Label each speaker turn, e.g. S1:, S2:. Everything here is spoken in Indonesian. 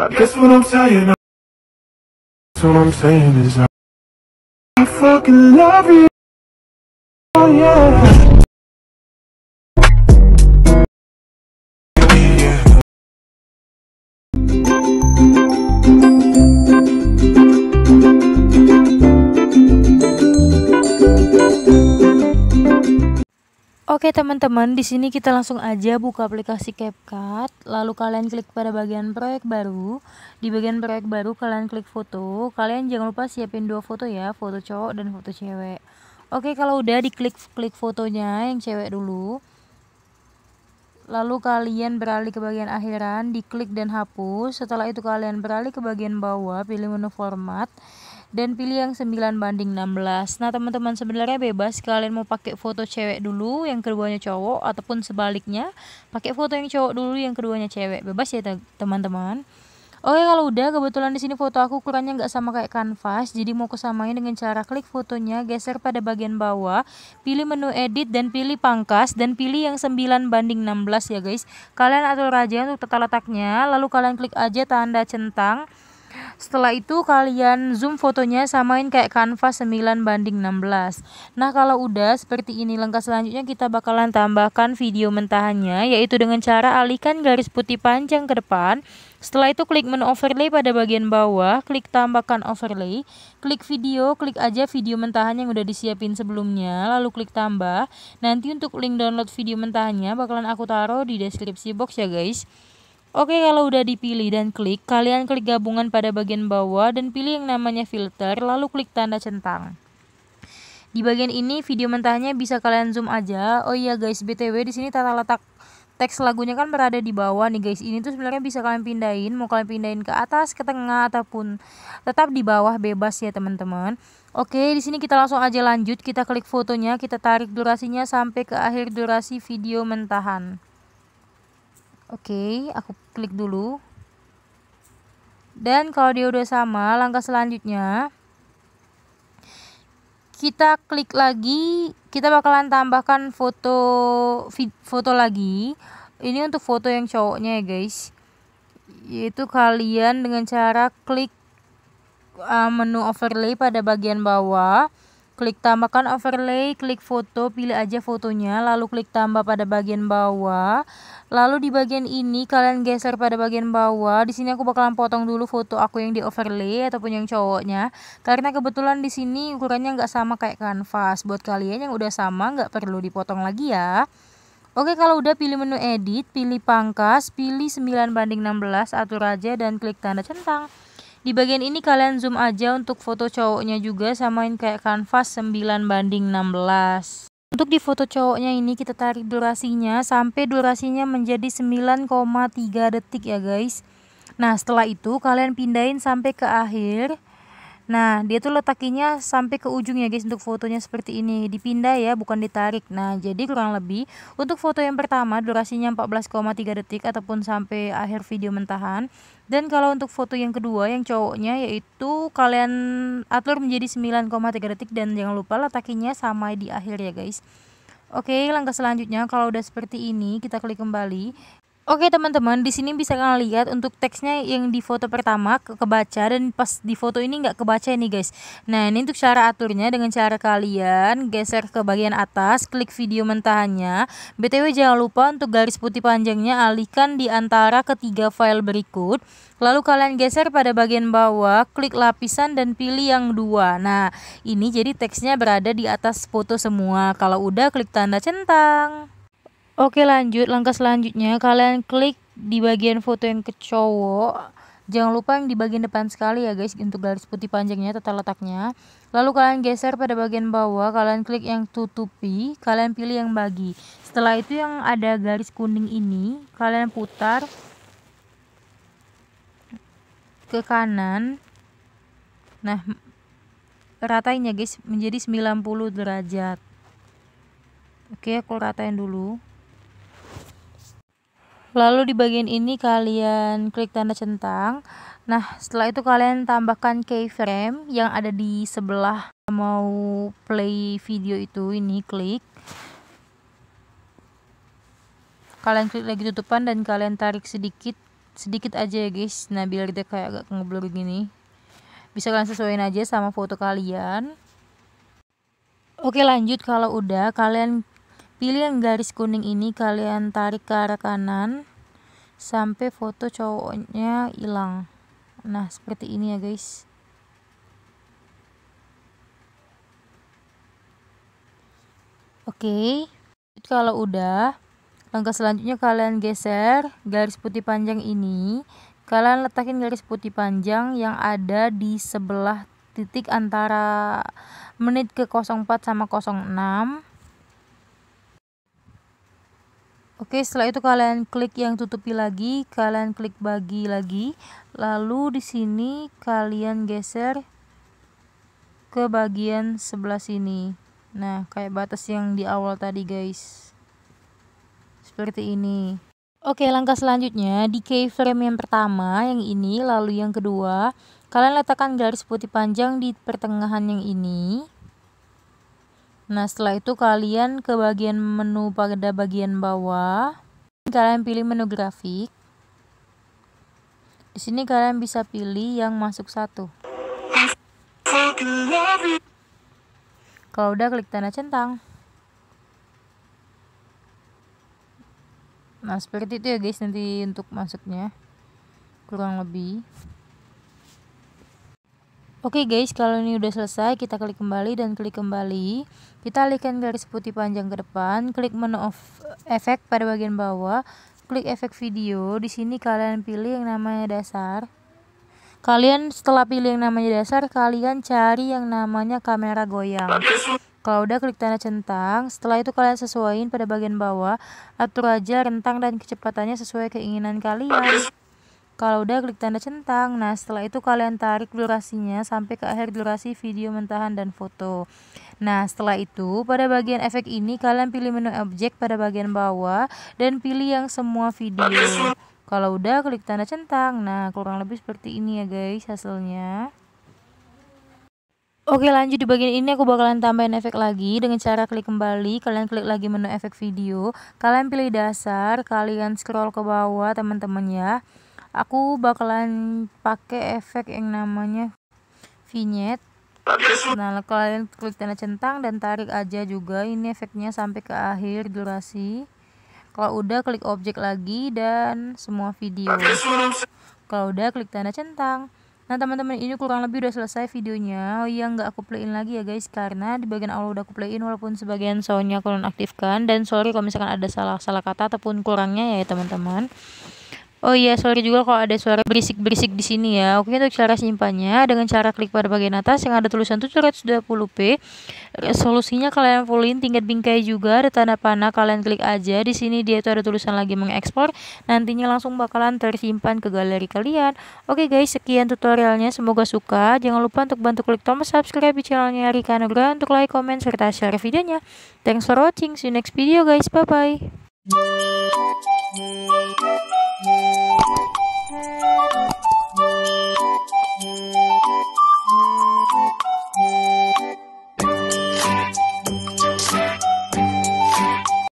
S1: I guess what I'm saying, I what I'm saying is I, I fucking love you. Oh yeah. yeah. Oke teman-teman, di sini kita langsung aja buka aplikasi CapCut, lalu kalian klik pada bagian proyek baru. Di bagian proyek baru kalian klik foto. Kalian jangan lupa siapin dua foto ya, foto cowok dan foto cewek. Oke, kalau udah diklik klik fotonya yang cewek dulu. Lalu kalian beralih ke bagian akhiran, diklik dan hapus. Setelah itu kalian beralih ke bagian bawah, pilih menu format dan pilih yang 9 banding 16 nah teman-teman sebenarnya bebas kalian mau pakai foto cewek dulu yang keduanya cowok ataupun sebaliknya pakai foto yang cowok dulu yang keduanya cewek bebas ya teman-teman Oke kalau udah kebetulan di sini foto aku ukurannya nggak sama kayak kanvas jadi mau kesamain dengan cara klik fotonya geser pada bagian bawah pilih menu edit dan pilih pangkas dan pilih yang 9 banding 16 ya guys kalian atur aja untuk tata letaknya lalu kalian klik aja tanda centang setelah itu kalian zoom fotonya samain kayak kanvas 9 banding 16. Nah kalau udah seperti ini langkah selanjutnya kita bakalan tambahkan video mentahannya yaitu dengan cara alihkan garis putih panjang ke depan. Setelah itu klik menu overlay pada bagian bawah, klik tambahkan overlay, klik video, klik aja video mentahan yang udah disiapin sebelumnya, lalu klik tambah. Nanti untuk link download video mentahannya bakalan aku taruh di deskripsi box ya guys. Oke, kalau udah dipilih dan klik, kalian klik gabungan pada bagian bawah dan pilih yang namanya filter, lalu klik tanda centang. Di bagian ini video mentahnya bisa kalian zoom aja. Oh iya guys, BTW di sini tata letak teks lagunya kan berada di bawah nih guys. Ini tuh sebenarnya bisa kalian pindahin, mau kalian pindahin ke atas, ke tengah ataupun tetap di bawah bebas ya teman-teman. Oke, di sini kita langsung aja lanjut, kita klik fotonya, kita tarik durasinya sampai ke akhir durasi video mentahan. Oke, aku klik dulu. Dan kalau dia udah sama, langkah selanjutnya kita klik lagi, kita bakalan tambahkan foto foto lagi. Ini untuk foto yang cowoknya ya, guys. Yaitu kalian dengan cara klik uh, menu overlay pada bagian bawah, klik tambahkan overlay, klik foto, pilih aja fotonya, lalu klik tambah pada bagian bawah Lalu di bagian ini kalian geser pada bagian bawah. Di sini aku bakalan potong dulu foto aku yang di overlay ataupun yang cowoknya. Karena kebetulan di sini ukurannya nggak sama kayak kanvas. Buat kalian yang udah sama nggak perlu dipotong lagi ya. Oke kalau udah pilih menu edit, pilih pangkas, pilih 9 banding 16, atur aja dan klik tanda centang. Di bagian ini kalian zoom aja untuk foto cowoknya juga samain kayak kanvas 9 banding 16. Untuk di foto cowoknya ini kita tarik durasinya sampai durasinya menjadi 9,3 detik ya guys. Nah setelah itu kalian pindahin sampai ke akhir Nah, dia tuh letakinya sampai ke ujung ya guys untuk fotonya seperti ini. Dipindah ya, bukan ditarik. Nah, jadi kurang lebih untuk foto yang pertama durasinya 14,3 detik ataupun sampai akhir video mentahan. Dan kalau untuk foto yang kedua yang cowoknya yaitu kalian atur menjadi 9,3 detik dan jangan lupa letakinya sama di akhir ya guys. Oke, langkah selanjutnya kalau udah seperti ini kita klik kembali. Oke teman-teman, di sini bisa kalian lihat untuk teksnya yang di foto pertama ke kebaca dan pas di foto ini nggak kebaca ini guys. Nah ini untuk cara aturnya dengan cara kalian geser ke bagian atas, klik video mentahannya. btw jangan lupa untuk garis putih panjangnya alihkan di antara ketiga file berikut. Lalu kalian geser pada bagian bawah, klik lapisan dan pilih yang dua. Nah ini jadi teksnya berada di atas foto semua. Kalau udah klik tanda centang. Oke lanjut, langkah selanjutnya kalian klik di bagian foto yang ke cowok. Jangan lupa yang di bagian depan sekali ya guys untuk garis putih panjangnya tata letaknya. Lalu kalian geser pada bagian bawah, kalian klik yang tutupi, kalian pilih yang bagi. Setelah itu yang ada garis kuning ini, kalian putar ke kanan. Nah, ratain ya guys menjadi 90 derajat. Oke, aku ratain dulu lalu di bagian ini kalian klik tanda centang nah setelah itu kalian tambahkan keyframe yang ada di sebelah mau play video itu ini klik kalian klik lagi tutupan dan kalian tarik sedikit sedikit aja ya guys nah biar kita kayak agak ngeblur gini bisa kalian sesuaikan aja sama foto kalian oke lanjut kalau udah kalian pilih yang garis kuning ini kalian tarik ke arah kanan sampai foto cowoknya hilang nah seperti ini ya guys oke okay. kalau udah langkah selanjutnya kalian geser garis putih panjang ini kalian letakin garis putih panjang yang ada di sebelah titik antara menit ke 04 sama 06 Oke, setelah itu kalian klik yang tutupi lagi, kalian klik bagi lagi, lalu di sini kalian geser ke bagian sebelah sini. Nah, kayak batas yang di awal tadi, guys. Seperti ini. Oke, langkah selanjutnya di keyframe yang pertama, yang ini, lalu yang kedua, kalian letakkan garis putih panjang di pertengahan yang ini. Nah, setelah itu kalian ke bagian menu pada bagian bawah. Kalian pilih menu grafik. Di sini kalian bisa pilih yang masuk satu. Kalau udah klik tanda centang. Nah, seperti itu ya guys nanti untuk masuknya. Kurang lebih. Oke okay guys, kalau ini udah selesai, kita klik kembali dan klik kembali. Kita alihkan garis putih panjang ke depan, klik menu of efek pada bagian bawah, klik efek video. Di sini kalian pilih yang namanya dasar. Kalian setelah pilih yang namanya dasar, kalian cari yang namanya kamera goyang. Kalau udah klik tanda centang, setelah itu kalian sesuaikan pada bagian bawah, atur aja rentang dan kecepatannya sesuai keinginan kalian. Kalau udah klik tanda centang. Nah, setelah itu kalian tarik durasinya sampai ke akhir durasi video mentahan dan foto. Nah, setelah itu pada bagian efek ini kalian pilih menu objek pada bagian bawah dan pilih yang semua video. Kalau udah klik tanda centang. Nah, kurang lebih seperti ini ya guys hasilnya. Oke lanjut di bagian ini aku bakalan tambahin efek lagi dengan cara klik kembali kalian klik lagi menu efek video kalian pilih dasar kalian scroll ke bawah teman-teman ya aku bakalan pakai efek yang namanya vignette nah kalian klik tanda centang dan tarik aja juga ini efeknya sampai ke akhir durasi kalau udah klik objek lagi dan semua video kalau udah klik tanda centang Nah teman-teman ini kurang lebih udah selesai videonya Oh iya nggak aku playin lagi ya guys Karena di bagian awal udah aku playin walaupun sebagian soundnya aku aktifkan Dan sorry kalau misalkan ada salah-salah kata ataupun kurangnya ya teman-teman Oh iya, sorry juga kalau ada suara berisik-berisik di sini ya. Oke, untuk cara simpannya dengan cara klik pada bagian atas yang ada tulisan 720p. Resolusinya eh, kalian fullin, tingkat bingkai juga ada tanda panah, kalian klik aja. Di sini dia itu ada tulisan lagi mengekspor. Nantinya langsung bakalan tersimpan ke galeri kalian. Oke guys, sekian tutorialnya. Semoga suka. Jangan lupa untuk bantu klik tombol subscribe di channelnya Rika Nugra untuk like, comment, serta share videonya. Thanks for watching. See you next video guys. Bye-bye. Thank you.